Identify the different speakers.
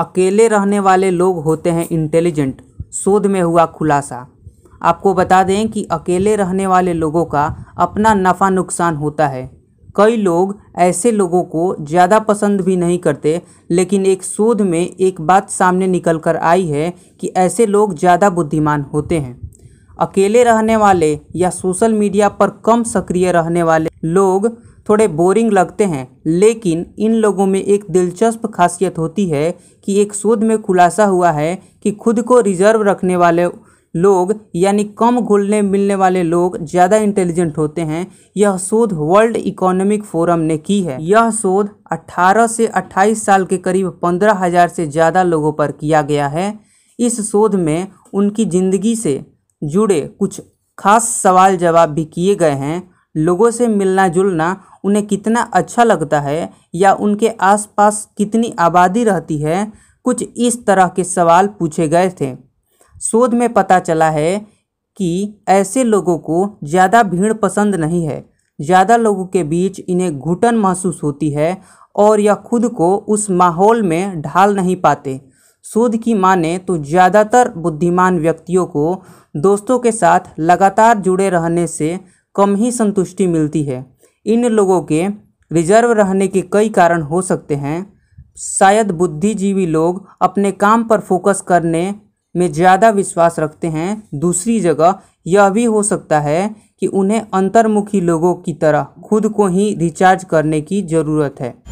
Speaker 1: अकेले रहने वाले लोग होते हैं इंटेलिजेंट शोध में हुआ खुलासा आपको बता दें कि अकेले रहने वाले लोगों का अपना नफ़ा नुकसान होता है कई लोग ऐसे लोगों को ज़्यादा पसंद भी नहीं करते लेकिन एक शोध में एक बात सामने निकल कर आई है कि ऐसे लोग ज़्यादा बुद्धिमान होते हैं अकेले रहने वाले या सोशल मीडिया पर कम सक्रिय रहने वाले लोग थोड़े बोरिंग लगते हैं लेकिन इन लोगों में एक दिलचस्प खासियत होती है कि एक शोध में खुलासा हुआ है कि खुद को रिजर्व रखने वाले लोग यानी कम घुलने मिलने वाले लोग ज़्यादा इंटेलिजेंट होते हैं यह शोध वर्ल्ड इकोनॉमिक फोरम ने की है यह शोध 18 से 28 साल के करीब पंद्रह हजार से ज़्यादा लोगों पर किया गया है इस शोध में उनकी ज़िंदगी से जुड़े कुछ खास सवाल जवाब भी किए गए हैं लोगों से मिलना जुलना उन्हें कितना अच्छा लगता है या उनके आसपास कितनी आबादी रहती है कुछ इस तरह के सवाल पूछे गए थे शोध में पता चला है कि ऐसे लोगों को ज़्यादा भीड़ पसंद नहीं है ज़्यादा लोगों के बीच इन्हें घुटन महसूस होती है और यह खुद को उस माहौल में ढाल नहीं पाते शोध की माने तो ज़्यादातर बुद्धिमान व्यक्तियों को दोस्तों के साथ लगातार जुड़े रहने से कम ही संतुष्टि मिलती है इन लोगों के रिजर्व रहने के कई कारण हो सकते हैं शायद बुद्धिजीवी लोग अपने काम पर फोकस करने में ज़्यादा विश्वास रखते हैं दूसरी जगह यह भी हो सकता है कि उन्हें अंतर्मुखी लोगों की तरह खुद को ही रिचार्ज करने की ज़रूरत है